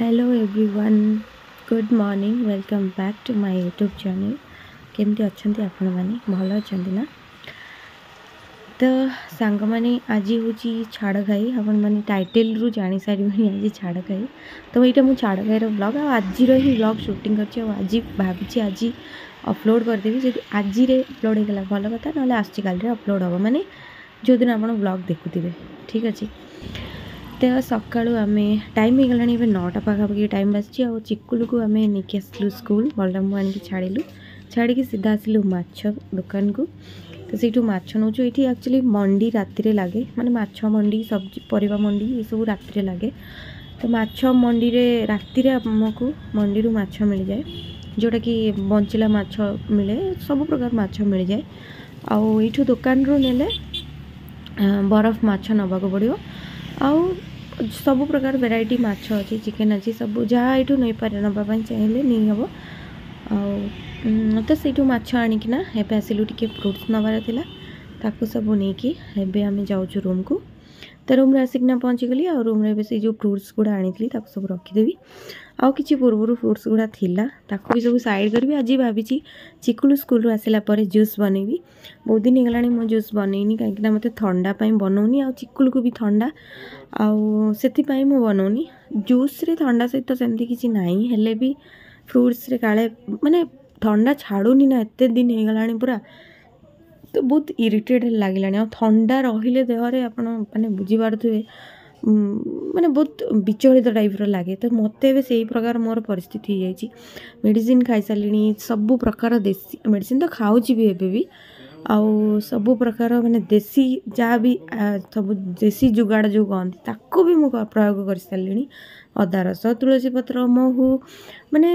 hello one good morning welcome back to my YouTube channel केमती अच्छा आपण मैंने भल अच्छा ना तो सांग आज हूँ छाड़घाई आपण मैंने टाइटल रू जा सारे आज छाड़घाई तो यही मुझे छाड़घाई ब्लग आज ही ब्लग सुटिंग कर भाई आज अपलोड करदेवि जब आज अपलोड होगा भल कता ना आसोड हे मानने जो दिन आप ब्लग देखु ठीक अच्छे ତ ସକାଳୁ ଆମେ ଟାଇମ୍ ହେଇଗଲାଣି ଏବେ ନଅଟା ପାଖାପାଖି ଟାଇମ୍ ଆସିଛି ଆଉ ଚିକୁଲୁକୁ ଆମେ ନେଇକି ଆସିଲୁ ସ୍କୁଲ ବଳରାମକୁ ଆଣିକି ଛାଡ଼ିଲୁ ଛାଡ଼ିକି ସିଧା ଆସିଲୁ ମାଛ ଦୋକାନକୁ ତ ସେଇଠୁ ମାଛ ନେଉଛୁ ଏଇଠି ଆକ୍ଚୁଆଲି ମଣ୍ଡି ରାତିରେ ଲାଗେ ମାନେ ମାଛ ମଣ୍ଡି ସବଜି ପରିବା ମଣ୍ଡି ଏସବୁ ରାତିରେ ଲାଗେ ତ ମାଛ ମଣ୍ଡିରେ ରାତିରେ ଆମକୁ ମଣ୍ଡିରୁ ମାଛ ମିଳିଯାଏ ଯେଉଁଟାକି ବଞ୍ଚିଲା ମାଛ ମିଳେ ସବୁ ପ୍ରକାର ମାଛ ମିଳିଯାଏ ଆଉ ଏଇଠୁ ଦୋକାନରୁ ନେଲେ ବରଫ ମାଛ ନେବାକୁ ପଡ଼ିବ ଆଉ ସବୁ ପ୍ରକାର ଭେରାଇଟି ମାଛ ଅଛି ଚିକେନ୍ ଅଛି ସବୁ ଯାହା ଏଇଠୁ ନେଇପାରେ ନେବା ପାଇଁ ଚାହିଁଲେ ନେଇହେବ ଆଉ ତ ସେଇଠୁ ମାଛ ଆଣିକିନା ଏବେ ଆସିଲୁ ଟିକେ ଫ୍ରୁଟ୍ସ ନେବାର ଥିଲା ତାକୁ ସବୁ ନେଇକି ଏବେ ଆମେ ଯାଉଛୁ ରୁମ୍କୁ ତ ରୁମ୍ରେ ଆସିକିନା ପହଞ୍ଚିଗଲି ଆଉ ରୁମ୍ରେ ଏବେ ସେଇ ଯେଉଁ ଫ୍ରୁଟ୍ସ ଗୁଡ଼ା ଆଣିଥିଲି ତାକୁ ସବୁ ରଖିଦେବି ଆଉ କିଛି ପୂର୍ବରୁ ଫ୍ରୁଟ୍ସ ଗୁଡ଼ା ଥିଲା ତାକୁ ବି ସବୁ ସାଇଡ଼୍ କରିବି ଆଜି ଭାବିଛି ଚିକୁଲୁ ସ୍କୁଲରୁ ଆସିଲା ପରେ ଜୁସ୍ ବନେଇବି ବହୁତ ଦିନ ହେଇଗଲାଣି ମୁଁ ଜୁସ୍ ବନେଇନି କାହିଁକିନା ମୋତେ ଥଣ୍ଡା ପାଇଁ ବନଉନି ଆଉ ଚିକୁଲୁକୁ ବି ଥଣ୍ଡା ଆଉ ସେଥିପାଇଁ ମୁଁ ବନଉନି ଜୁସ୍ରେ ଥଣ୍ଡା ସହିତ ସେମିତି କିଛି ନାହିଁ ହେଲେ ବି ଫ୍ରୁଟ୍ସରେ କାଳେ ମାନେ ଥଣ୍ଡା ଛାଡ଼ୁନି ନା ଏତେ ଦିନ ହେଇଗଲାଣି ପୁରା ତ ବହୁତ ଇରିଟେଡ଼୍ ଲାଗିଲାଣି ଆଉ ଥଣ୍ଡା ରହିଲେ ଦେହରେ ଆପଣ ମାନେ ବୁଝିପାରୁଥିବେ ମାନେ ବହୁତ ବିଚଳିତ ଟାଇପ୍ର ଲାଗେ ତ ମୋତେ ଏବେ ସେଇ ପ୍ରକାର ମୋର ପରିସ୍ଥିତି ହେଇଯାଇଛି ମେଡ଼ିସିନ୍ ଖାଇସାରିଲିଣି ସବୁ ପ୍ରକାର ଦେଶୀ ମେଡ଼ିସିନ୍ ତ ଖାଉଛି ବି ଏବେ ବି ଆଉ ସବୁ ପ୍ରକାର ମାନେ ଦେଶୀ ଯାହା ବି ସବୁ ଦେଶୀ ଯୁଗାଡ଼ ଯେଉଁ କହନ୍ତି ତାକୁ ବି ମୁଁ ପ୍ରୟୋଗ କରିସାରିଲିଣି ଅଦା ରସ ତୁଳସୀ ପତ୍ର ମହୁ ମାନେ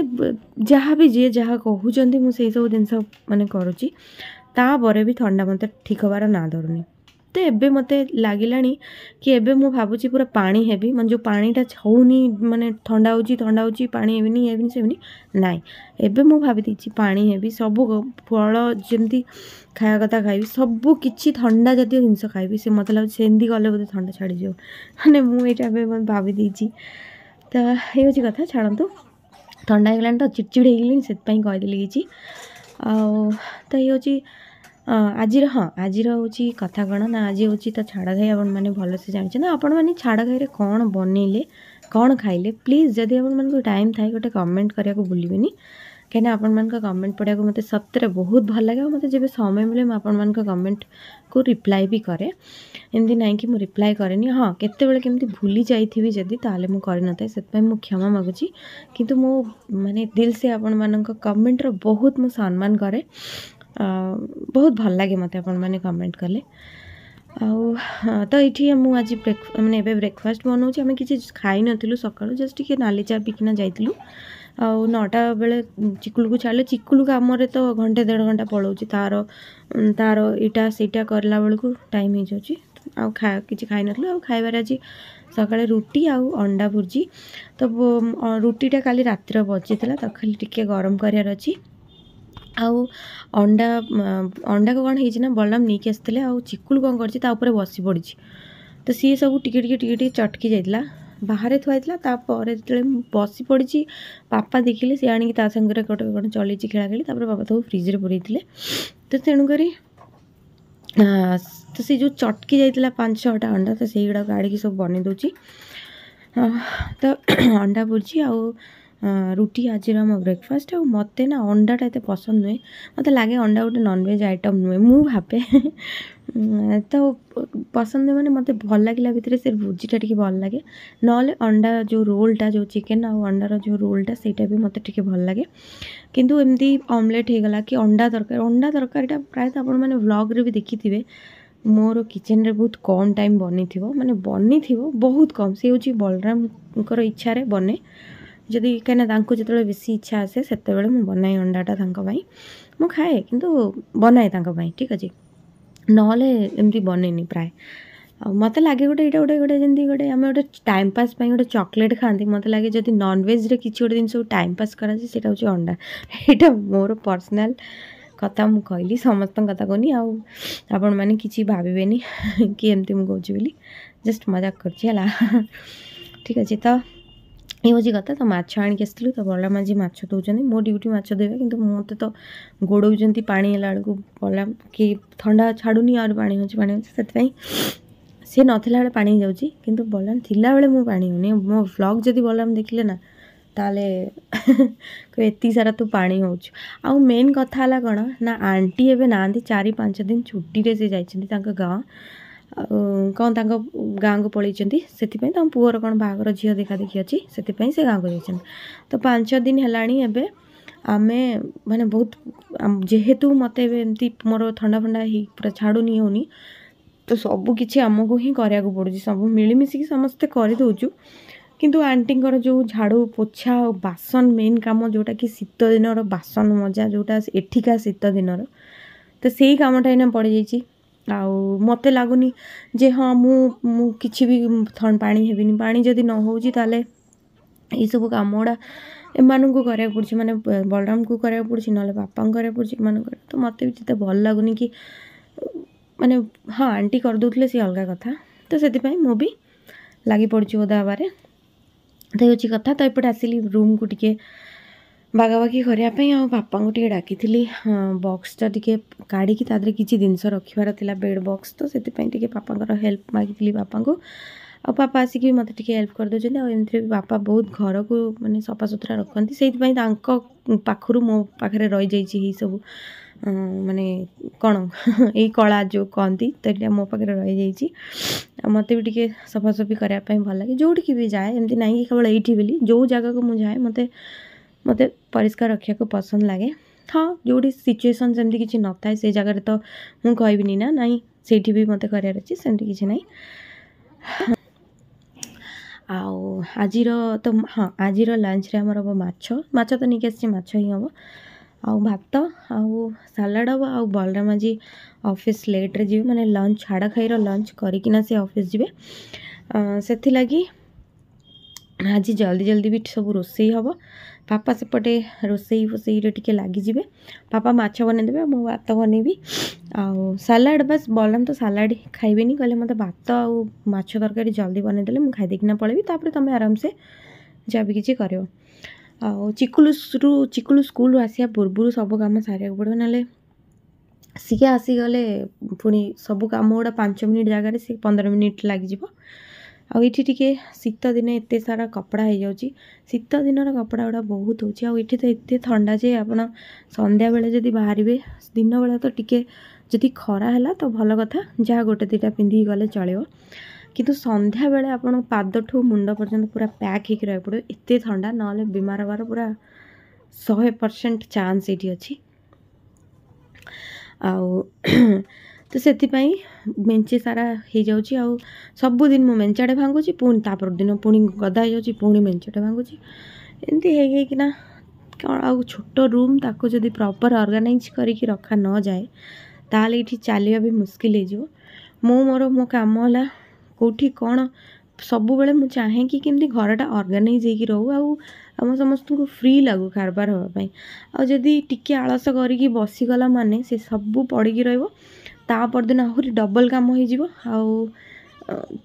ଯାହା ବି ଯିଏ ଯାହା କହୁଛନ୍ତି ମୁଁ ସେହିସବୁ ଜିନିଷ ମାନେ କରୁଛି ତାପରେ ବି ଥଣ୍ଡା ମୋତେ ଠିକ୍ ହେବାର ନାଁ ଧରୁନି ତ ଏବେ ମୋତେ ଲାଗିଲାଣି କି ଏବେ ମୁଁ ଭାବୁଛି ପୁରା ପାଣି ହେବି ମାନେ ଯେଉଁ ପାଣିଟା ହେଉନି ମାନେ ଥଣ୍ଡା ହେଉଛି ଥଣ୍ଡା ହେଉଛି ପାଣି ହେବିନି ହେବିନି ସେବିନି ନାଇଁ ଏବେ ମୁଁ ଭାବିଦେଇଛି ପାଣି ହେବି ସବୁ ଫଳ ଯେମିତି ଖାଇବା କଥା ଖାଇବି ସବୁ କିଛି ଥଣ୍ଡା ଜାତୀୟ ଜିନିଷ ଖାଇବି ସେ ମୋତେ ଲାଗୁଛି ସେମିତି ଗଲେ ବୋଧେ ଥଣ୍ଡା ଛାଡ଼ିଯିବ ମାନେ ମୁଁ ଏଇଟା ଏବେ ଭାବିଦେଇଛି ତ ଏଇ ହେଉଛି କଥା ଛାଡ଼ନ୍ତୁ ଥଣ୍ଡା ହେଇଗଲାଣି ତ ଚିଡ଼ଚିଡ଼ ହେଇଗଲିଣି ସେଥିପାଇଁ କହିଦେଲି କିଛି ଆଉ ତ ଇଏ ହେଉଛି ଆଜିର ହଁ ଆଜିର ହେଉଛି କଥା କ'ଣ ନା ଆଜି ହେଉଛି ତ ଛାଡ଼ ଘାଇ ଆପଣମାନେ ଭଲସେ ଜାଣିଛନ୍ତି ଆପଣମାନେ ଛାଡ଼ ଘାଇରେ କ'ଣ ବନେଇଲେ କ'ଣ ଖାଇଲେ ପ୍ଲିଜ୍ ଯଦି ଆପଣମାନଙ୍କୁ ଟାଇମ୍ ଥାଏ ଗୋଟେ କମେଣ୍ଟ କରିବାକୁ ଭୁଲିବେନି କାହିଁକିନା ଆପଣମାନଙ୍କ କମେଣ୍ଟ ପଢ଼ିବାକୁ ମୋତେ ସତରେ ବହୁତ ଭଲ ଲାଗେ ଆଉ ମୋତେ ଯେବେ ସମୟ ମିଳେ ମୁଁ ଆପଣମାନଙ୍କ କମେଣ୍ଟକୁ ରିପ୍ଲାଏ ବି କରେ ଏମିତି ନାହିଁ କି ମୁଁ ରିପ୍ଲାଏ କରେନି ହଁ କେତେବେଳେ କେମିତି ଭୁଲି ଯାଇଥିବି ଯଦି ତାହେଲେ ମୁଁ କରିନଥାଏ ସେଥିପାଇଁ ମୁଁ କ୍ଷମା ମାଗୁଛି କିନ୍ତୁ ମୁଁ ମାନେ ଦିଲ୍ସେ ଆପଣମାନଙ୍କ କମେଣ୍ଟର ବହୁତ ମୁଁ ସମ୍ମାନ କରେ ବହୁତ ଭଲ ଲାଗେ ମୋତେ ଆପଣମାନେ କମେଣ୍ଟ କଲେ ଆଉ ତ ଏଇଠି ମୁଁ ଆଜି ବ୍ରେକ୍ ମାନେ ଏବେ ବ୍ରେକଫାଷ୍ଟ ବନାଉଛି ଆମେ କିଛି ଖାଇନଥିଲୁ ସକାଳୁ ଜଷ୍ଟ ଟିକେ ନାଲି ଚା ପିକିନା ଯାଇଥିଲୁ ଆଉ ନଅଟା ବେଳେ ଚିକୁଲୁକୁ ଛାଡ଼ିଲେ ଚିକୁଲୁ କାମରେ ତ ଘଣ୍ଟେ ଦେଢ଼ ଘଣ୍ଟା ପଳାଉଛି ତା'ର ତା'ର ଏଇଟା ସେଇଟା କରିଲା ବେଳକୁ ଟାଇମ୍ ହେଇଯାଉଛି ଆଉ ଖା କିଛି ଖାଇନଥିଲୁ ଆଉ ଖାଇବାରେ ଆଜି ସକାଳେ ରୁଟି ଆଉ ଅଣ୍ଡା ଭୁର୍ଜି ତ ରୁଟିଟା କାଲି ରାତିରେ ବଞ୍ଚିଥିଲା ତାକୁ ଖାଲି ଟିକେ ଗରମ କରିବାର ଅଛି ଆଉ ଅଣ୍ଡା ଅଣ୍ଡାକୁ କ'ଣ ହେଇଛି ନା ବଳରାମ ନେଇକି ଆସିଥିଲେ ଆଉ ଚିକୁଲୁ କ'ଣ କରିଛି ତା ଉପରେ ବସି ପଡ଼ିଛି ତ ସିଏ ସବୁ ଟିକେ ଟିକେ ଟିକେ ଟିକେ ଚଟକି ଯାଇଥିଲା ବାହାରେ ଥୁଆ ହେଇଥିଲା ତାପରେ ଯେତେବେଳେ ମୁଁ ବସି ପଡ଼ିଛି ବାପା ଦେଖିଲେ ସେ ଆଣିକି ତା ସାଙ୍ଗରେ ଗୋଟେ କ'ଣ ଚଲେଇଛି ଖେଳାଖେଳି ତାପରେ ବାପା ତାକୁ ଫ୍ରିଜ୍ରେ ପୁରେଇଥିଲେ ତ ତେଣୁକରି ତ ସେ ଯେଉଁ ଚଟକି ଯାଇଥିଲା ପାଞ୍ଚ ଛଅଟା ଅଣ୍ଡା ତ ସେଇଗୁଡ଼ାକ କାଢ଼ିକି ସବୁ ବନେଇ ଦେଉଛି ତ ଅଣ୍ଡା ଭୁର୍ଜି ଆଉ ରୁଟି ଆଜିର ଆମ ବ୍ରେକଫାଷ୍ଟ ଆଉ ମୋତେ ନା ଅଣ୍ଡାଟା ଏତେ ପସନ୍ଦ ନୁହେଁ ମୋତେ ଲାଗେ ଅଣ୍ଡା ଗୋଟେ ନନଭେଜ୍ ଆଇଟମ୍ ନୁହେଁ ମୁଁ ଭାବେ ତ ପସନ୍ଦ ନୁହେଁ ମାନେ ମୋତେ ଭଲ ଲାଗିଲା ଭିତରେ ସେ ଭୋଜିଟା ଟିକେ ଭଲ ଲାଗେ ନହେଲେ ଅଣ୍ଡା ଯେଉଁ ରୋଲ୍ଟା ଯେଉଁ ଚିକେନ୍ ଆଉ ଅଣ୍ଡାର ଯେଉଁ ରୋଲ୍ଟା ସେଇଟା ବି ମୋତେ ଟିକେ ଭଲ ଲାଗେ କିନ୍ତୁ ଏମିତି ଅମଲେଟ୍ ହେଇଗଲା କି ଅଣ୍ଡା ତରକାରୀ ଅଣ୍ଡା ତରକାରୀଟା ପ୍ରାୟତଃ ଆପଣମାନେ ଭ୍ଲଗ୍ରେ ବି ଦେଖିଥିବେ ମୋର କିଚେନ୍ରେ ବହୁତ କମ୍ ଟାଇମ୍ ବନିଥିବ ମାନେ ବନିଥିବ ବହୁତ କମ୍ ସେ ହେଉଛି ବଳରାମଙ୍କର ଇଚ୍ଛାରେ ବନେ ଯଦି କାହିଁକିନା ତାଙ୍କୁ ଯେତେବେଳେ ବେଶୀ ଇଚ୍ଛା ଆସେ ସେତେବେଳେ ମୁଁ ବନାଏ ଅଣ୍ଡାଟା ତାଙ୍କ ପାଇଁ ମୁଁ ଖାଏ କିନ୍ତୁ ବନାଏ ତାଙ୍କ ପାଇଁ ଠିକ୍ ଅଛି ନହେଲେ ଏମିତି ବନେଇନି ପ୍ରାୟ ଆଉ ମୋତେ ଲାଗେ ଗୋଟେ ଏଇଟା ଗୋଟେ ଗୋଟେ ଯେମିତି ଗୋଟେ ଆମେ ଗୋଟେ ଟାଇମ୍ ପାସ୍ ପାଇଁ ଗୋଟେ ଚକୋଲେଟ୍ ଖାଆନ୍ତି ମୋତେ ଲାଗେ ଯଦି ନନଭେଜ୍ରେ କିଛି ଗୋଟେ ଜିନିଷକୁ ଟାଇମ୍ ପାସ୍ କରାଯାଏ ସେଇଟା ହେଉଛି ଅଣ୍ଡା ଏଇଟା ମୋର ପର୍ସନାଲ୍ କଥା ମୁଁ କହିଲି ସମସ୍ତଙ୍କ କଥା କହୁନି ଆଉ ଆପଣମାନେ କିଛି ଭାବିବେନି କି ଏମିତି ମୁଁ କହୁଛି ବୋଲି ଜଷ୍ଟ ମଜାକ କରୁଛି ହେଲା ଠିକ୍ ଅଛି ତ ହେଉଛି କଥା ତ ମାଛ ଆଣିକି ଆସିଥିଲୁ ତ ବଲା ମାଝି ମାଛ ଦେଉଛନ୍ତି ମୋ ଡ୍ୟୁଟି ମାଛ ଦେବେ କିନ୍ତୁ ମୋତେ ତ ଗୋଡ଼ଉଛନ୍ତି ପାଣି ହେଲା ବେଳକୁ ବଲା କି ଥଣ୍ଡା ଛାଡ଼ୁନି ଆହୁରି ପାଣି ହେଉଛି ପାଣି ହେଉଛି ସେଥିପାଇଁ ସିଏ ନଥିଲା ବେଳେ ପାଣି ହେଇଯାଉଛି କିନ୍ତୁ ବଲାମ ଥିଲାବେଳେ ମୁଁ ପାଣି ହେଉନି ମୋ ଭ୍ଲଗ୍ ଯଦି ବଲାମ ଦେଖିଲେ ନା ତାହେଲେ ଏତିକି ସାରା ତୁ ପାଣି ହେଉଛୁ ଆଉ ମେନ୍ କଥା ହେଲା କ'ଣ ନା ଆଣ୍ଟି ଏବେ ନାହାନ୍ତି ଚାରି ପାଞ୍ଚ ଦିନ ଛୁଟିରେ ସେ ଯାଇଛନ୍ତି ତାଙ୍କ ଗାଁ କ'ଣ ତାଙ୍କ ଗାଁକୁ ପଳାଇଛନ୍ତି ସେଥିପାଇଁ ତାଙ୍କ ପୁଅର କ'ଣ ବାହାଘର ଝିଅ ଦେଖାଦେଖି ଅଛି ସେଥିପାଇଁ ସେ ଗାଁକୁ ଯାଇଛନ୍ତି ତ ପାଞ୍ଚ ଦିନ ହେଲାଣି ଏବେ ଆମେ ମାନେ ବହୁତ ଯେହେତୁ ମୋତେ ଏବେ ଏମିତି ମୋର ଥଣ୍ଡା ଫଣ୍ଡା ହେଇ ପୁରା ଛାଡ଼ୁନି ହେଉନି ତ ସବୁ କିଛି ଆମକୁ ହିଁ କରିବାକୁ ପଡ଼ୁଛି ସବୁ ମିଳିମିଶିକି ସମସ୍ତେ କରିଦେଉଛୁ କିନ୍ତୁ ଆଣ୍ଟିଙ୍କର ଯେଉଁ ଝାଡ଼ୁ ପୋଛା ଆଉ ବାସନ ମେନ୍ କାମ ଯେଉଁଟାକି ଶୀତ ଦିନର ବାସନ ମଜା ଯେଉଁଟା ଏଠିକା ଶୀତ ଦିନର ତ ସେଇ କାମଟା ଏଇନା ପଡ଼ିଯାଇଛି आउ मत लगुन जे हाँ मु, कि भी थणपा होनी पा जदि न हो सबू कम गुड़ा एम को करा पड़े मैंने बलराम को कराया पड़े ना बापा को कराया पड़े इन तो मत भी जितने भल लगुन कि मानने हाँ आंटी करदे सी अलग कथा तो से मु भी लग पड़ी बोधा हमारे तो ये कथा तो ये आसिली रूम को टी बागबागी करने बापा को डाकि बक्सटा टी का किसी जिनस रखार बेड बक्स तो से बापा हेल्प मागी थी बापा को आ पापा आसिक भी मत हेल्प कर करदे बापा बहुत घर को मानते सफा सुतरा रखती पाखु मो पाखे रही जा यही सब मानने कण यही कला जो कहती तो यहाँ मो पाखे रही जा मत भी टी सफा सफी करने भल लगे जोटी भी जाए एमती नहीं केवल ये जो जगह को मुझे मतलब ମୋତେ ପରିଷ୍କାର ରଖିବାକୁ ପସନ୍ଦ ଲାଗେ ହଁ ଯେଉଁଠି ସିଚୁଏସନ୍ ସେମିତି କିଛି ନଥାଏ ସେ ଜାଗାରେ ତ ମୁଁ କହିବିନି ନା ନାହିଁ ସେଇଠି ବି ମୋତେ କରିବାର ଅଛି ସେମିତି କିଛି ନାହିଁ ଆଉ ଆଜିର ତ ହଁ ଆଜିର ଲଞ୍ଚରେ ଆମର ହେବ ମାଛ ମାଛ ତ ନେଇକି ଆସିଛି ମାଛ ହିଁ ହେବ ଆଉ ଭାତ ଆଉ ସାଲାଡ଼ ହେବ ଆଉ ବଳରାମ ଆଜି ଅଫିସ୍ ଲେଟ୍ରେ ଯିବେ ମାନେ ଲଞ୍ଚ ଛାଡ଼ଖାଇର ଲଞ୍ଚ କରିକିନା ସେ ଅଫିସ୍ ଯିବେ ସେଥିଲାଗି ଆଜି ଜଲ୍ଦି ଜଲ୍ଦି ବି ସବୁ ରୋଷେଇ ହେବ ପାପା ସେପଟେ ରୋଷେଇ ଫୋଷେଇରେ ଟିକେ ଲାଗିଯିବେ ପାପା ମାଛ ବନେଇଦେବେ ମୁଁ ଭାତ ବନେଇବି ଆଉ ସାଲାଡ଼ ବାସ୍ ବଲରାମ ତ ସାଲାଡ଼ ଖାଇବେନି କହିଲେ ମୋତେ ଭାତ ଆଉ ମାଛ ତରକାରୀ ଜଲ୍ଦି ବନେଇଦେଲେ ମୁଁ ଖାଇଦେଇକିନା ପଳେଇବି ତାପରେ ତୁମେ ଆରାମସେ ଯାହା ବି କିଛି କରିବ ଆଉ ଚିକୁଲୁରୁ ଚିକୁଲୁ ସ୍କୁଲରୁ ଆସିବା ପୂର୍ବରୁ ସବୁ କାମ ସାରିବାକୁ ପଡ଼ିବ ନହେଲେ ସିଏ ଆସିଗଲେ ପୁଣି ସବୁ କାମ ଗୁଡ଼ା ପାଞ୍ଚ ମିନିଟ୍ ଜାଗାରେ ସିଏ ପନ୍ଦର ମିନିଟ୍ ଲାଗିଯିବ ଆଉ ଏଇଠି ଟିକେ ଶୀତ ଦିନେ ଏତେ ସାରା କପଡ଼ା ହେଇଯାଉଛି ଶୀତ ଦିନର କପଡ଼ା ଗୁଡ଼ା ବହୁତ ହେଉଛି ଆଉ ଏଠି ତ ଏତେ ଥଣ୍ଡା ଯେ ଆପଣ ସନ୍ଧ୍ୟାବେଳେ ଯଦି ବାହାରିବେ ଦିନବେଳା ତ ଟିକେ ଯଦି ଖରା ହେଲା ତ ଭଲ କଥା ଯାହା ଗୋଟେ ଦୁଇଟା ପିନ୍ଧିକି ଗଲେ ଚଳିବ କିନ୍ତୁ ସନ୍ଧ୍ୟାବେଳେ ଆପଣ ପାଦଠୁ ମୁଣ୍ଡ ପର୍ଯ୍ୟନ୍ତ ପୁରା ପ୍ୟାକ୍ ହେଇକି ରହିବାକୁ ପଡ଼ିବ ଏତେ ଥଣ୍ଡା ନହେଲେ ବିମାର ହେବାର ପୁରା ଶହେ ପରସେଣ୍ଟ ଚାନ୍ସ ଏଇଠି ଅଛି ଆଉ ତ ସେଥିପାଇଁ ମେଞ୍ଚେ ସାରା ହେଇଯାଉଛି ଆଉ ସବୁଦିନ ମୁଁ ମେଞ୍ଚାଟେ ଭାଙ୍ଗୁଛି ପୁଣି ତା ପରଦିନ ପୁଣି ଗଦା ହେଇଯାଉଛି ପୁଣି ମେଞ୍ଚାଟେ ଭାଙ୍ଗୁଛି ଏମିତି ହେଇ ହେଇକିନା କ'ଣ ଆଉ ଛୋଟ ରୁମ୍ ତାକୁ ଯଦି ପ୍ରପର୍ ଅର୍ଗାନାଇଜ୍ କରିକି ରଖା ନଯାଏ ତାହେଲେ ଏଠି ଚାଲିବା ବି ମୁସ୍କିଲ ହେଇଯିବ ମୁଁ ମୋର ମୋ କାମ ହେଲା କେଉଁଠି କ'ଣ ସବୁବେଳେ ମୁଁ ଚାହେଁ କି କେମିତି ଘରଟା ଅର୍ଗାନାଇଜ୍ ହେଇକି ରହୁ ଆଉ ଆମ ସମସ୍ତଙ୍କୁ ଫ୍ରି ଲାଗୁ କାରବାର ହେବା ପାଇଁ ଆଉ ଯଦି ଟିକେ ଆଳସ କରିକି ବସିଗଲା ମାନେ ସେ ସବୁ ପଡ଼ିକି ରହିବ ତା ପରଦିନ ଆହୁରି ଡବଲ୍ କାମ ହେଇଯିବ ଆଉ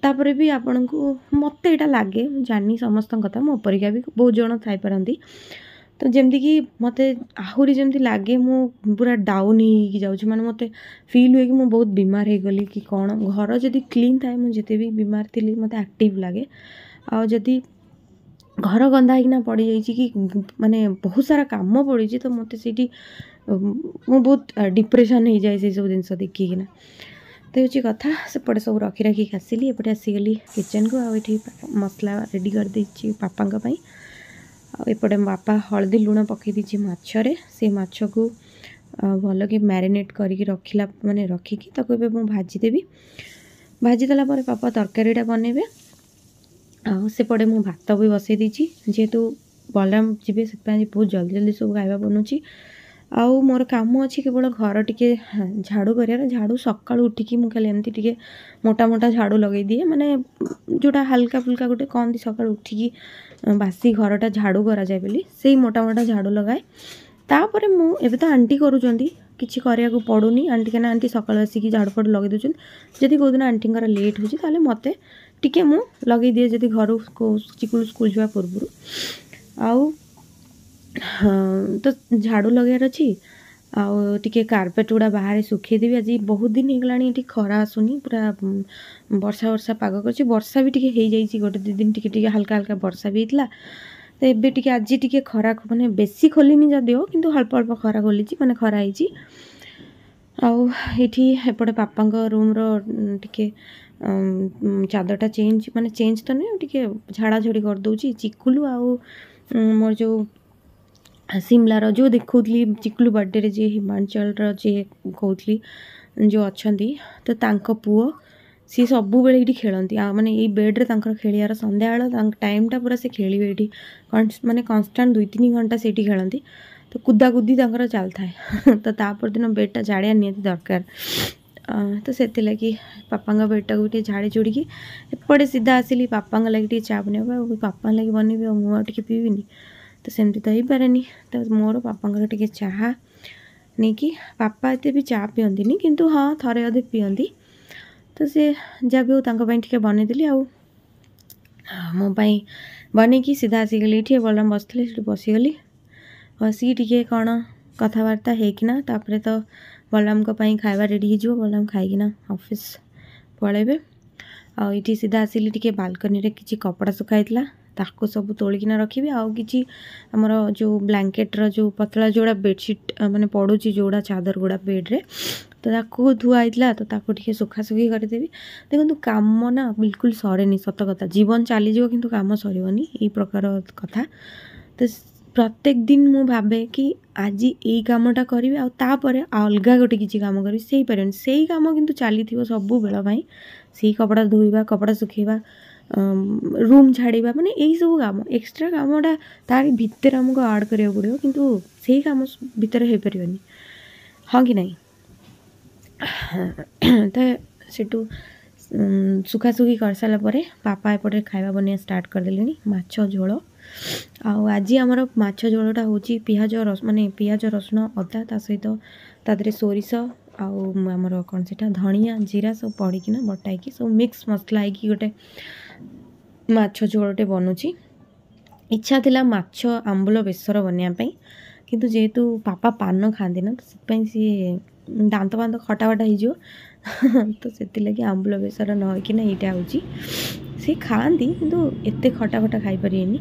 ତା'ପରେ ବି ଆପଣଙ୍କୁ ମୋତେ ଏଇଟା ଲାଗେ ମୁଁ ଜାଣିନି ସମସ୍ତଙ୍କ କଥା ମୋ ପରିକା ବି ବହୁତ ଜଣ ଥାଇପାରନ୍ତି ତ ଯେମିତିକି ମୋତେ ଆହୁରି ଯେମିତି ଲାଗେ ମୁଁ ପୁରା ଡାଉନ୍ ହେଇକି ଯାଉଛି ମାନେ ମୋତେ ଫିଲ୍ ହୁଏ କି ମୁଁ ବହୁତ ବିମାର ହେଇଗଲି କି କ'ଣ ଘର ଯଦି କ୍ଲିନ୍ ଥାଏ ମୁଁ ଯେତେ ବି ବିମାର ଥିଲି ମୋତେ ଆକ୍ଟିଭ୍ ଲାଗେ ଆଉ ଯଦି घर गंधाईकना पड़ जाइए कि मानने बहुत सारा कम पड़े तो मत से मुझ बहुत डिप्रेसन हो जाए से सब जिन देखना तो ये कथा सेपटे सब रखि रखी आसली एपटे आसगली किचेन को आठ मसला रेडी कर बापाई आपटे बापा हलदी लुण पकईदे मछरे से मू भल मेट कर रखिला मानने रखिकी तक मुझे भाजदेवी भाजीदेला बनइबे ଆଉ ସେପଟେ ମୁଁ ଭାତ ବି ବସାଇ ଦେଇଛି ଯେହେତୁ ବଳରାମ ଯିବେ ସେଥିପାଇଁ ବହୁତ ଜଲ୍ଦି ଜଲ୍ଦି ସବୁ ଖାଇବା ବନଉଛି ଆଉ ମୋର କାମ ଅଛି କେବଳ ଘର ଟିକେ ଝାଡ଼ୁ କରିବାର ଝାଡ଼ୁ ସକାଳୁ ଉଠିକି ମୁଁ ଖାଲି ଏମିତି ଟିକେ ମୋଟା ମୋଟା ଝାଡ଼ୁ ଲଗାଇଦିଏ ମାନେ ଯେଉଁଟା ହାଲକା ଫୁଲକା ଗୋଟେ କହନ୍ତି ସକାଳୁ ଉଠିକି ବାସି ଘରଟା ଝାଡ଼ୁ କରାଯାଏ ବୋଲି ସେଇ ମୋଟା ମୋଟା ଝାଡ଼ୁ ଲଗାଏ ତାପରେ ମୁଁ ଏବେ ତ ଆଣ୍ଟି କରୁଛନ୍ତି କିଛି କରିବାକୁ ପଡ଼ୁନି ଆଣ୍ଟି କାହିଁକିନା ଆଣ୍ଟି ସକାଳୁ ଆସିକି ଝାଡ଼ୁ ଫାଡ଼ୁ ଲଗେଇ ଦେଉଛନ୍ତି ଯଦି କେଉଁଦିନ ଆଣ୍ଟିଙ୍କର ଲେଟ୍ ହେଉଛି ତାହେଲେ ମୋତେ ଟିକେ ମୁଁ ଲଗାଇଦିଏ ଯଦି ଘରକୁ ଚିକୁରୁ ସ୍କୁଲ୍ ଯିବା ପୂର୍ବରୁ ଆଉ ତ ଝାଡ଼ୁ ଲଗାଇବାର ଅଛି ଆଉ ଟିକେ କାର୍ପେଟ୍ ଗୁଡ଼ା ବାହାରେ ଶୁଖାଇଦେବି ଆଜି ବହୁତ ଦିନ ହେଇଗଲାଣି ଏଠି ଖରା ଆସୁନି ପୁରା ବର୍ଷା ବର୍ଷା ପାଗ କରିଛି ବର୍ଷା ବି ଟିକେ ହେଇଯାଇଛି ଗୋଟେ ଦୁଇ ଦିନ ଟିକେ ଟିକେ ହାଲକା ହାଲକା ବର୍ଷା ବି ହେଇଥିଲା ତ ଏବେ ଟିକେ ଆଜି ଟିକେ ଖରା ମାନେ ବେଶୀ ଖୋଲିନି ଯଦିଓ କିନ୍ତୁ ଅଳ୍ପ ଅଳ୍ପ ଖରା ଖୋଲିଛି ମାନେ ଖରା ହେଇଛି ଆଉ ଏଇଠି ଏପଟେ ପାପାଙ୍କ ରୁମ୍ର ଟିକେ चादर टा चेंज माने चेंज तो नहीं टे झाड़ाझड़ी करदे चिकुलू आ मोर जो सिमलार जो देखली चिकुलू बर्थडे जी हिमाचल जी कौली जो अच्छा तो पुओ सी सब बेले खेलती मानने ये बेड्रे खेलियार सन्द्याल टाइमटा पूरा से खेल ये मानते कनस्टाट दुई तीन घंटा से खेलती तो कुदाकुदी चल था तो दिन बेडटा जाड़िया निरकार तो से लगी पापा बेटा को झाड़ी चुड़ी एपटे सीधा आसली बापा लगे चा बन बापा लगे बन मुझे पीबिन तो सेमती तो हो पारे तो मोर बापा टी चा नहीं कि बापा एत भी चा पीएं कि हाँ थे अद पीएं तो सी जा भी हूँ तक बनईदी आ मोबाई बनई सीधा आसगली ये बलराम बस थी बसीगली बस कि कौन कथबार्ता होना तो बलराम का खावा रेडीज बलराम खाईकना अफिस् पलैबे आठ सीधा आसली टी बाकनी कि कपड़ा सुखाई ताको सब तोलिकी रखी आउ कि आमर जो ब्लांकेट रो पतला जोड़ा बेडसीट मैंने पड़ू जोड़ा चादर गुड़ा बेड्रे तो ताको धुआई तो ताको सुखी करदेवि देखो कम ना बिलकुल सरनी सतकता जीवन चली जाव कम सर य प्रकार कथा तो ପ୍ରତ୍ୟେକ ଦିନ ମୁଁ ଭାବେ କି ଆଜି ଏଇ କାମଟା କରିବି ଆଉ ତା'ପରେ ଅଲଗା ଗୋଟେ କିଛି କାମ କରିବି ସେଇପାରିବନି ସେଇ କାମ କିନ୍ତୁ ଚାଲିଥିବ ସବୁବେଳ ପାଇଁ ସେଇ କପଡ଼ା ଧୋଇବା କପଡ଼ା ଶୁଖେଇବା ରୁମ୍ ଝାଡ଼ିବା ମାନେ ଏଇସବୁ କାମ ଏକ୍ସଟ୍ରା କାମଟା ତାରି ଭିତରେ ଆମକୁ ଆଡ଼୍ କରିବାକୁ ପଡ଼ିବ କିନ୍ତୁ ସେଇ କାମ ଭିତରେ ହେଇପାରିବନି ହଁ କି ନାହିଁ ତ ସେଠୁ ଶୁଖାଶୁଖି କରିସାରିଲା ପରେ ବାପା ଏପଟେ ଖାଇବା ବନେଇବା ଷ୍ଟାର୍ଟ କରିଦେଲେଣି ମାଛ ଝୋଳ ଆଉ ଆଜି ଆମର ମାଛ ଝୋଳଟା ହେଉଛି ପିଆଜ ମାନେ ପିଆଜ ରସୁଣ ଅଦା ତା ସହିତ ତା ଦେହରେ ସୋରିଷ ଆଉ ଆମର କ'ଣ ସେଇଟା ଧଣିଆ ଜିରା ସବୁ ପଡ଼ିକିନା ବଟା ହେଇକି ସବୁ ମିକ୍ସ ମସଲା ହେଇକି ଗୋଟେ ମାଛ ଝୋଳଟେ ବନୁଛି ଇଚ୍ଛା ଥିଲା ମାଛ ଆମ୍ବୁଲ ବେସର ବନେଇବା ପାଇଁ କିନ୍ତୁ ଯେହେତୁ ପାପା ପାନ ଖାଆନ୍ତି ନା ତ ସେଥିପାଇଁ ସିଏ ଦାନ୍ତ ଫାନ୍ତ ଖଟାବଟା ହେଇଯିବ ତ ସେଥିଲାଗି ଆମ୍ବୁଲ ବେସର ନ ହୋଇକିନା ଏଇଟା ହେଉଛି ସେ ଖାଆନ୍ତି କିନ୍ତୁ ଏତେ ଖଟାଫଟା ଖାଇପାରିବେନି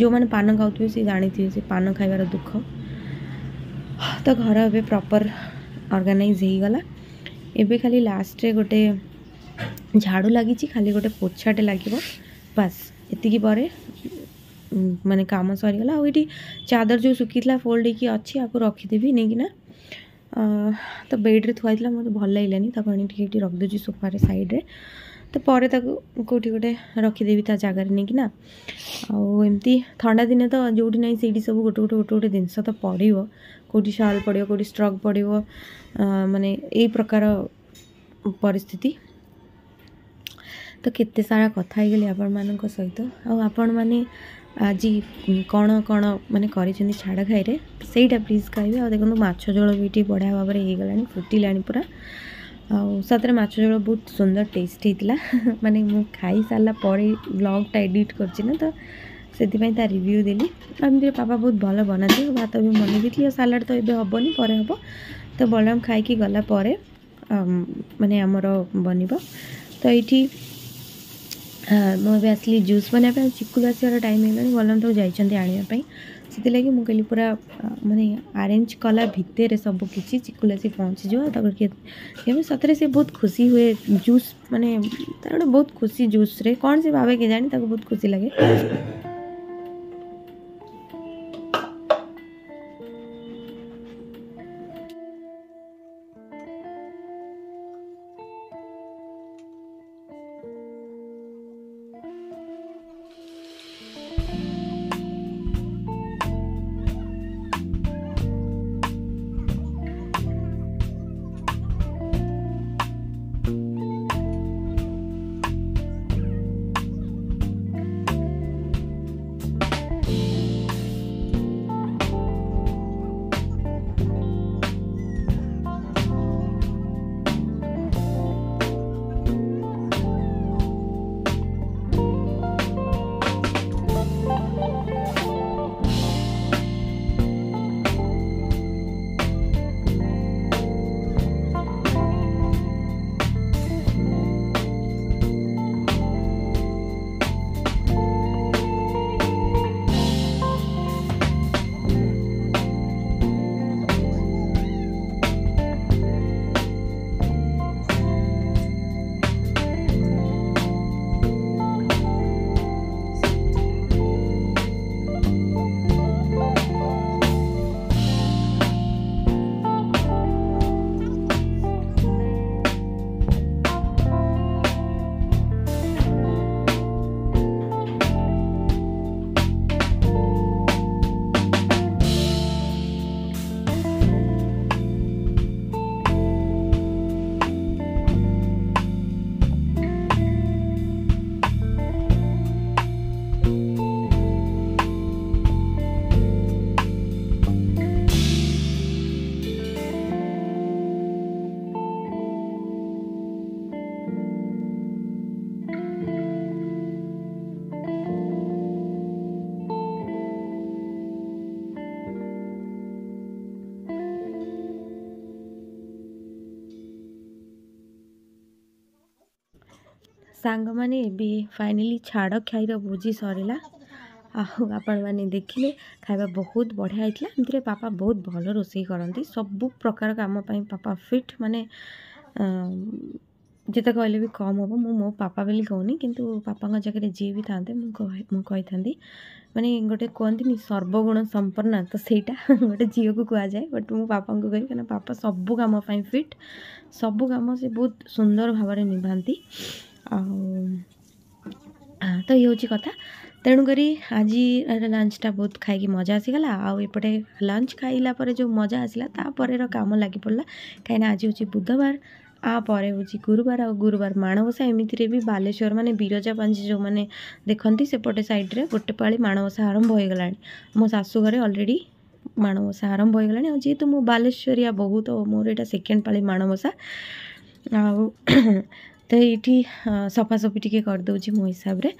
ଯେଉଁମାନେ ପାନ ଖାଉଥିବେ ସେ ଜାଣିଥିବେ ସେ ପାନ ଖାଇବାର ଦୁଃଖ ତ ଘର ଏବେ ପ୍ରପର୍ ଅର୍ଗାନାଇଜ୍ ହେଇଗଲା ଏବେ ଖାଲି ଲାଷ୍ଟରେ ଗୋଟେ ଝାଡ଼ୁ ଲାଗିଛି ଖାଲି ଗୋଟେ ପୋଛାଟେ ଲାଗିବ ବାସ୍ ଏତିକି ପରେ ମାନେ କାମ ସରିଗଲା ଆଉ ଏଠି ଚାଦର ଯେଉଁ ଶୁଖିଥିଲା ଫୋଲ୍ଡ ହେଇକି ଅଛି ଆକୁ ରଖିଦେବି ନେଇକିନା ତ ବେଡ଼୍ରେ ଥୁଆ ହେଇଥିଲା ମୋତେ ଭଲ ଲାଗିଲାନି ତାକୁ ଆଣି ଟିକେ ଏଠି ରଖିଦେଉଛି ସୋଫାରେ ସାଇଡ଼୍ରେ त पर त गटे रखिदेबि त जग्रेक नौ एमी ठंडा दिन त जोडि नै सही सबै गोटो गए जस त पढियो साल्ल पडि के माने पडि प्रकार परिस्थिति त केत सारा कथा हैगली आप आपि कन कि छ खाइ सही प्लिज कि देखि बढिया भावर हैगला फुटा नि पुरा ଆଉ ସତରେ ମାଛ ଝୋଳ ବହୁତ ସୁନ୍ଦର ଟେଷ୍ଟ ହେଇଥିଲା ମାନେ ମୁଁ ଖାଇସାରିଲା ପରେ ବ୍ଲଗ୍ଟା ଏଡ଼ିଟ୍ କରିଛି ନା ତ ସେଥିପାଇଁ ତା ରିଭ୍ୟୁ ଦେଲି ଏମିତିରେ ପାପା ବହୁତ ଭଲ ବନାନ୍ତି ଭାତ ବି ବନେଇ ଦେଇଥିଲି ଆଉ ସାଲାଡ଼ ତ ଏବେ ହେବନି ପରେ ହେବ ତ ବଳରାମ ଖାଇକି ଗଲା ପରେ ମାନେ ଆମର ବନିବ ତ ଏଇଠି ମୁଁ ଏବେ ଆସିଲି ଜୁସ୍ ବନେଇବା ପାଇଁ ଆଉ ଚିକୁଲ ଆସିବାର ଟାଇମ୍ ହେଇଗଲାଣି ବଳରାମ ତାକୁ ଯାଇଛନ୍ତି ଆଣିବା ପାଇଁ सी लगे मुझे पूरा मानते आरेंज कला भितर सबकि चिकुल आस पहुँची जाए सतरे से बहुत खुशी हुए जूस मानने तार गोटे बहुत खुशी जूस रे कौन से भावे के जानी तक बहुत खुशी लगे ସାଙ୍ଗମାନେ ଏବେ ଫାଇନାଲି ଛାଡ଼ କ୍ଷାଇର ଭୋଜି ସରିଲା ଆଉ ଆପଣମାନେ ଦେଖିଲେ ଖାଇବା ବହୁତ ବଢ଼ିଆ ହେଇଥିଲା ଏମିତିରେ ପାପା ବହୁତ ଭଲ ରୋଷେଇ କରନ୍ତି ସବୁ ପ୍ରକାର କାମ ପାଇଁ ପାପା ଫିଟ୍ ମାନେ ଯେତେ କହିଲେ ବି କମ୍ ହେବ ମୁଁ ମୋ ପାପା ବୋଲି କହୁନି କିନ୍ତୁ ପାପାଙ୍କ ଜାଗାରେ ଯିଏ ବି ଥାନ୍ତେ ମୁଁ ମୁଁ କହିଥାନ୍ତି ମାନେ ଗୋଟେ କୁହନ୍ତିନି ସର୍ବଗୁଣ ସମ୍ପନ୍ନା ତ ସେଇଟା ଗୋଟେ ଝିଅକୁ କୁହାଯାଏ ବଟ୍ ମୁଁ ପାପାଙ୍କୁ କହିବି କାରଣ ପାପା ସବୁ କାମ ପାଇଁ ଫିଟ୍ ସବୁ କାମ ସେ ବହୁତ ସୁନ୍ଦର ଭାବରେ ନିଭାନ୍ତି ଆଉ ତ ଇଏ ହେଉଛି କଥା ତେଣୁକରି ଆଜି ଲଞ୍ଚଟା ବହୁତ ଖାଇକି ମଜା ଆସିଗଲା ଆଉ ଏପଟେ ଲଞ୍ଚ ଖାଇଲା ପରେ ଯେଉଁ ମଜା ଆସିଲା ତାପରେର କାମ ଲାଗି ପଡ଼ିଲା କାହିଁକିନା ଆଜି ହେଉଛି ବୁଧବାର ଆ ପରେ ହେଉଛି ଗୁରୁବାର ଆଉ ଗୁରୁବାର ମାଣବସା ଏମିତିରେ ବି ବାଲେଶ୍ୱର ମାନେ ବିରଜା ପାଞ୍ଜି ଯେଉଁମାନେ ଦେଖନ୍ତି ସେପଟେ ସାଇଡ଼୍ରେ ଗୋଟେ ପାଳି ମାଣବସା ଆରମ୍ଭ ହୋଇଗଲାଣି ମୋ ଶାଶୁ ଘରେ ଅଲରେଡ଼ି ମାଣବସା ଆରମ୍ଭ ହୋଇଗଲାଣି ଆଉ ଯେହେତୁ ମୁଁ ବାଲେଶ୍ୱରିଆ ବହୁତ ମୋର ଏଇଟା ସେକେଣ୍ଡ ପାଳି ମାଣବସା ଆଉ ତ ଏଇଠି ସଫାସଫି ଟିକେ କରିଦେଉଛି ମୋ ହିସାବରେ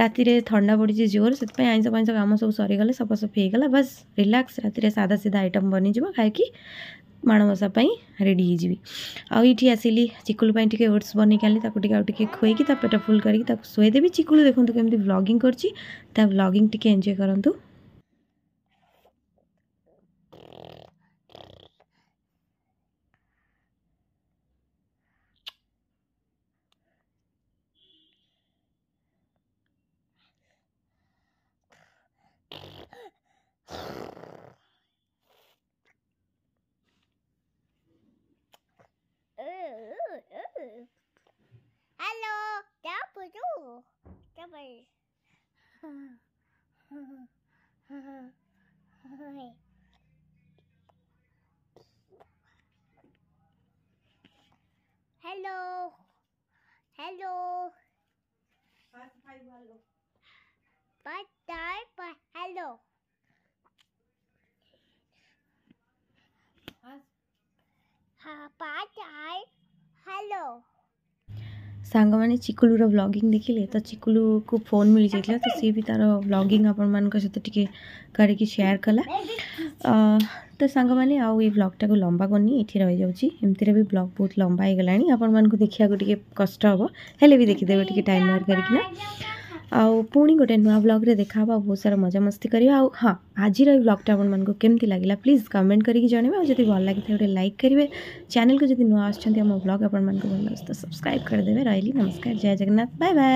ରାତିରେ ଥଣ୍ଡା ପଡ଼ିଛି ଜୋର ସେଥିପାଇଁ ଆଇଁଷ ଫାଇଁଷ କାମ ସବୁ ସରିଗଲେ ସଫାସଫି ହେଇଗଲା ବାସ୍ ରିଲାକ୍ସ ରାତିରେ ସାଧା ସିଧା ଆଇଟମ୍ ବନିଯିବ ଖାଇକି ମାଣବସା ପାଇଁ ରେଡ଼ି ହେଇଯିବି ଆଉ ଏଇଠି ଆସିଲି ଚିକୁଲ ପାଇଁ ଟିକେ ଓଟ୍ସ ବନେଇକି ଆଣିଲି ତାକୁ ଟିକେ ଆଉ ଟିକେ ଖୁଆଇକି ତା ପେଟ ଫୁଲ୍ କରିକି ତାକୁ ଶୋଇଦେବି ଚିକୁଲ ଦେଖନ୍ତୁ କେମିତି ଭ୍ଲଗିଂ କରୁଛି ତା ଭ୍ଲଗିଂ ଟିକେ ଏନ୍ଜୟ କରନ୍ତୁ हेलो सांग मैंने चिकुलूर ब्लगिंग देखिले तो चिकुलू को फोन मिल जाइए तो सी भी तार ब्लगिंग आपत कर सेयार कला तो सांग मैंने ये ब्लगटा को लंबा करनी ये रही जाऊँगी रही ब्लग बहुत लंबा होगला आपण मैं देखा कष्ट हे भी देखीदेव टाइम बाहर करना ଆଉ ପୁଣି ଗୋଟେ ନୂଆ ବ୍ଲଗ୍ରେ ଦେଖା ହେବା ବହୁତ ସାରା ମଜାମସ୍ତି କରିବା ଆଉ ହଁ ଆଜିର ଏଇ ବ୍ଲଗ୍ଟା ଆପଣମାନଙ୍କୁ କେମିତି ଲାଗିଲା ପ୍ଲିଜ୍ କମେଣ୍ଟ କରିକି ଜଣେଇବେ ଆଉ ଯଦି ଭଲ ଲାଗିଥାଏ ଗୋଟେ ଲାଇକ୍ କରିବେ ଚ୍ୟାନେଲ୍କୁ ଯଦି ନୂଆ ଆସୁଛନ୍ତି ଆମ ବ୍ଲଗ୍ ଆପଣମାନଙ୍କୁ ଭଲ ଲାଗୁଛି ତ ସବସ୍କ୍ରାଇବ୍ କରିଦେବେ ରହିଲି ନମସ୍କାର ଜୟ ଜଗନ୍ନାଥ ବାଏ ବାଏ